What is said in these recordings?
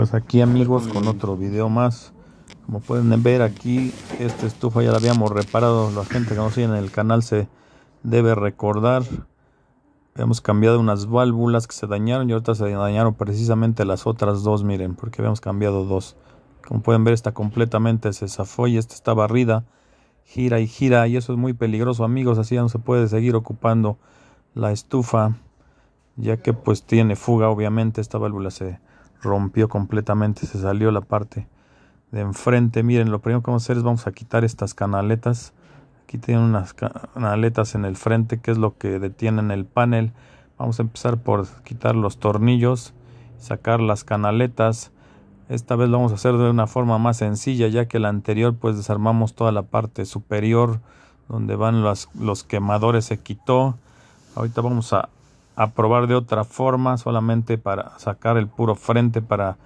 pues aquí amigos con otro video más como pueden ver aquí esta estufa ya la habíamos reparado la gente que nos sigue en el canal se debe recordar hemos cambiado unas válvulas que se dañaron y ahorita se dañaron precisamente las otras dos miren porque habíamos cambiado dos como pueden ver esta completamente se zafó y esta está barrida gira y gira y eso es muy peligroso amigos así ya no se puede seguir ocupando la estufa ya que pues tiene fuga obviamente esta válvula se rompió completamente, se salió la parte de enfrente. Miren, lo primero que vamos a hacer es vamos a quitar estas canaletas. Aquí tienen unas canaletas en el frente que es lo que detienen el panel. Vamos a empezar por quitar los tornillos, sacar las canaletas. Esta vez lo vamos a hacer de una forma más sencilla ya que la anterior pues desarmamos toda la parte superior donde van los, los quemadores se quitó. Ahorita vamos a aprobar de otra forma solamente para sacar el puro frente para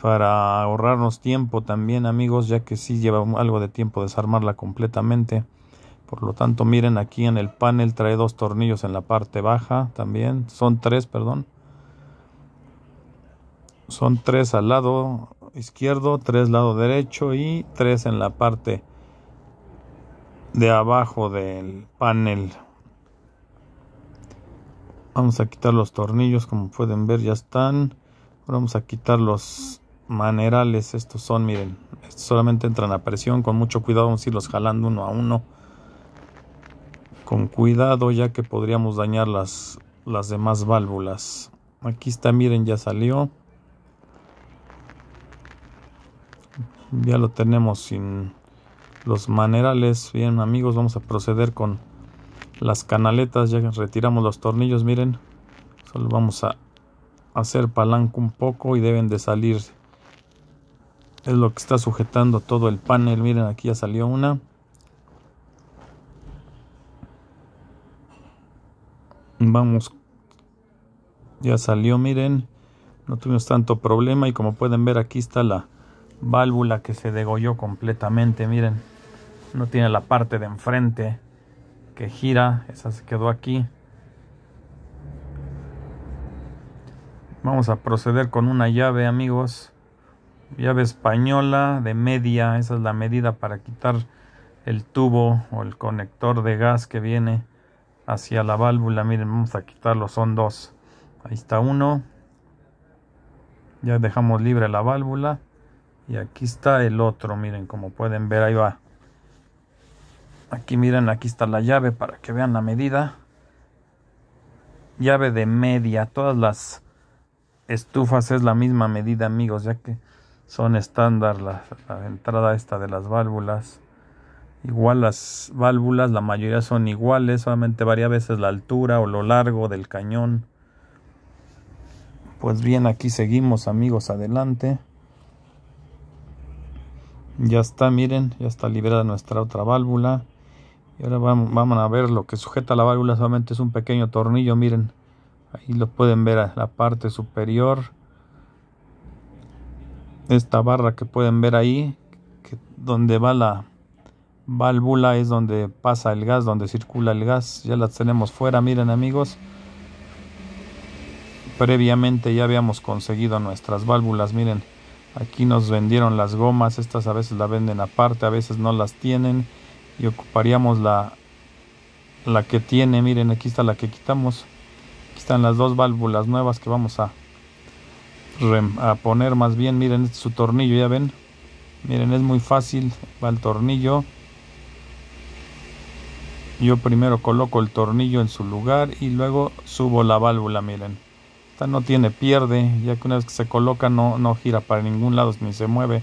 para ahorrarnos tiempo también amigos ya que sí lleva algo de tiempo desarmarla completamente por lo tanto miren aquí en el panel trae dos tornillos en la parte baja también son tres perdón son tres al lado izquierdo tres lado derecho y tres en la parte de abajo del panel vamos a quitar los tornillos como pueden ver ya están ahora vamos a quitar los manerales estos son miren solamente entran a presión con mucho cuidado vamos a irlos jalando uno a uno con cuidado ya que podríamos dañar las las demás válvulas aquí está miren ya salió ya lo tenemos sin los manerales bien amigos vamos a proceder con las canaletas ya retiramos los tornillos miren solo vamos a hacer palanca un poco y deben de salir es lo que está sujetando todo el panel miren aquí ya salió una vamos ya salió miren no tuvimos tanto problema y como pueden ver aquí está la válvula que se degolló completamente miren no tiene la parte de enfrente que gira, esa se quedó aquí. Vamos a proceder con una llave amigos, llave española de media, esa es la medida para quitar el tubo o el conector de gas que viene hacia la válvula, miren vamos a quitarlo, son dos, ahí está uno, ya dejamos libre la válvula y aquí está el otro, miren como pueden ver ahí va. Aquí miren, aquí está la llave para que vean la medida. Llave de media. Todas las estufas es la misma medida, amigos, ya que son estándar la, entrada esta de las válvulas. Igual las válvulas, la mayoría son iguales, solamente varía a veces la altura o lo largo del cañón. Pues bien, aquí seguimos amigos, adelante. Ya está, miren, ya está liberada nuestra otra válvula ahora vamos, a ver lo que sujeta la válvula, solamente es un pequeño tornillo, miren. Ahí lo pueden ver la parte superior. Esta barra que pueden ver ahí, que donde va la válvula es donde pasa el gas, donde circula el gas. Ya las tenemos fuera, miren amigos. Previamente ya habíamos conseguido nuestras válvulas, miren. Aquí nos vendieron las gomas, estas a veces la venden aparte, a veces no las tienen y ocuparíamos la, la que tiene, miren aquí está la que quitamos, aquí están las dos válvulas nuevas que vamos a, a poner más bien, miren este es su tornillo, ya ven, miren es muy fácil, va el tornillo, yo primero coloco el tornillo en su lugar y luego subo la válvula, miren, esta no tiene pierde, ya que una vez que se coloca no, no gira para ningún lado ni se mueve,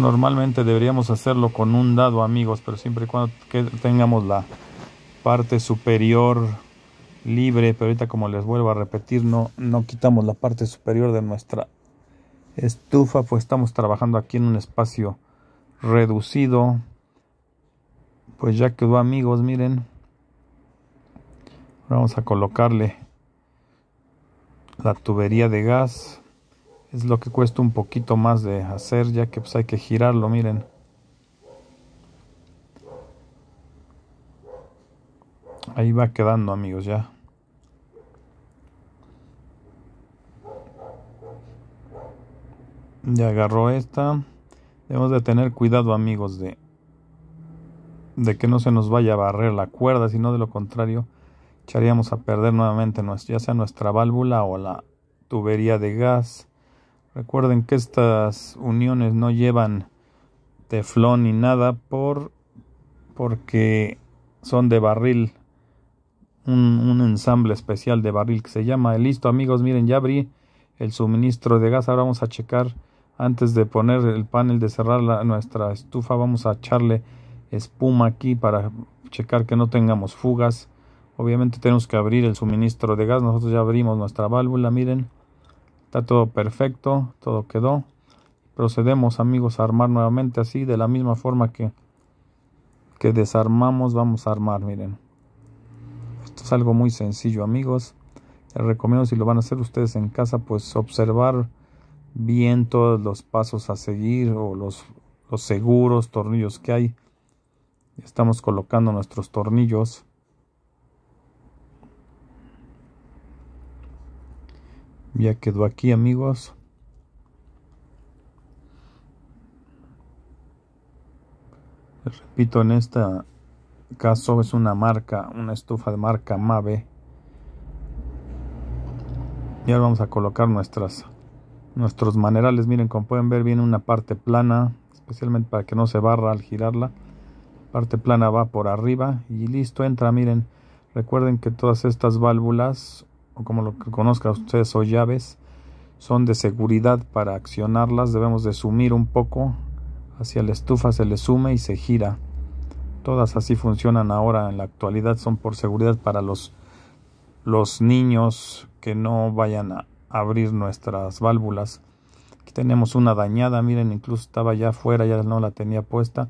normalmente deberíamos hacerlo con un dado amigos, pero siempre y cuando tengamos la parte superior libre, pero ahorita como les vuelvo a repetir, no, no quitamos la parte superior de nuestra estufa, pues estamos trabajando aquí en un espacio reducido. Pues ya quedó amigos, miren. Vamos a colocarle la tubería de gas es lo que cuesta un poquito más de hacer ya que pues hay que girarlo miren ahí va quedando amigos ya ya agarró esta debemos de tener cuidado amigos de de que no se nos vaya a barrer la cuerda sino de lo contrario echaríamos a perder nuevamente ya sea nuestra válvula o la tubería de gas Recuerden que estas uniones no llevan teflón ni nada por, porque son de barril. Un, ensamble especial de barril que se llama. Listo amigos, miren ya abrí el suministro de gas. Ahora vamos a checar antes de poner el panel de cerrar la, nuestra estufa. Vamos a echarle espuma aquí para checar que no tengamos fugas. Obviamente tenemos que abrir el suministro de gas. Nosotros ya abrimos nuestra válvula, miren. Está todo perfecto, todo quedó. Procedemos amigos a armar nuevamente así, de la misma forma que, que desarmamos, vamos a armar, miren. Esto es algo muy sencillo amigos. Les recomiendo si lo van a hacer ustedes en casa, pues observar bien todos los pasos a seguir o los, los seguros, tornillos que hay. Estamos colocando nuestros tornillos. ya quedó aquí amigos repito en este caso es una marca una estufa de marca Mave y ahora vamos a colocar nuestras nuestros manerales miren como pueden ver viene una parte plana especialmente para que no se barra al girarla parte plana va por arriba y listo entra miren recuerden que todas estas válvulas o como lo que conozcan ustedes son llaves, son de seguridad para accionarlas. Debemos de sumir un poco hacia la estufa, se le sume y se gira. Todas así funcionan ahora en la actualidad, son por seguridad para los, los niños que no vayan a abrir nuestras válvulas. Aquí tenemos una dañada, miren, incluso estaba ya afuera, ya no la tenía puesta.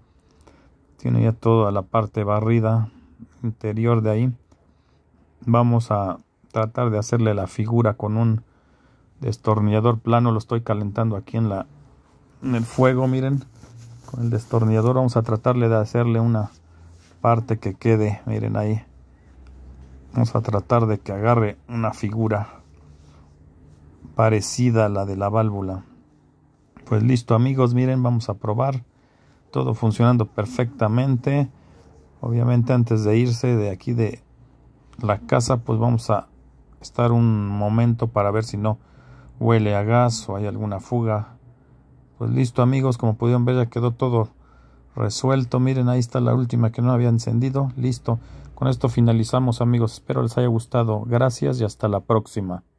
Tiene ya toda la parte barrida interior de ahí. Vamos a tratar de hacerle la figura con un destornillador plano lo estoy calentando aquí en la en el fuego miren con el destornillador vamos a tratarle de hacerle una parte que quede miren ahí vamos a tratar de que agarre una figura parecida a la de la válvula pues listo amigos miren vamos a probar todo funcionando perfectamente obviamente antes de irse de aquí de la casa pues vamos a estar un momento para ver si no huele a gas o hay alguna fuga. Pues listo amigos, como pudieron ver ya quedó todo resuelto. Miren, ahí está la última que no había encendido. Listo. Con esto finalizamos amigos. Espero les haya gustado. Gracias y hasta la próxima.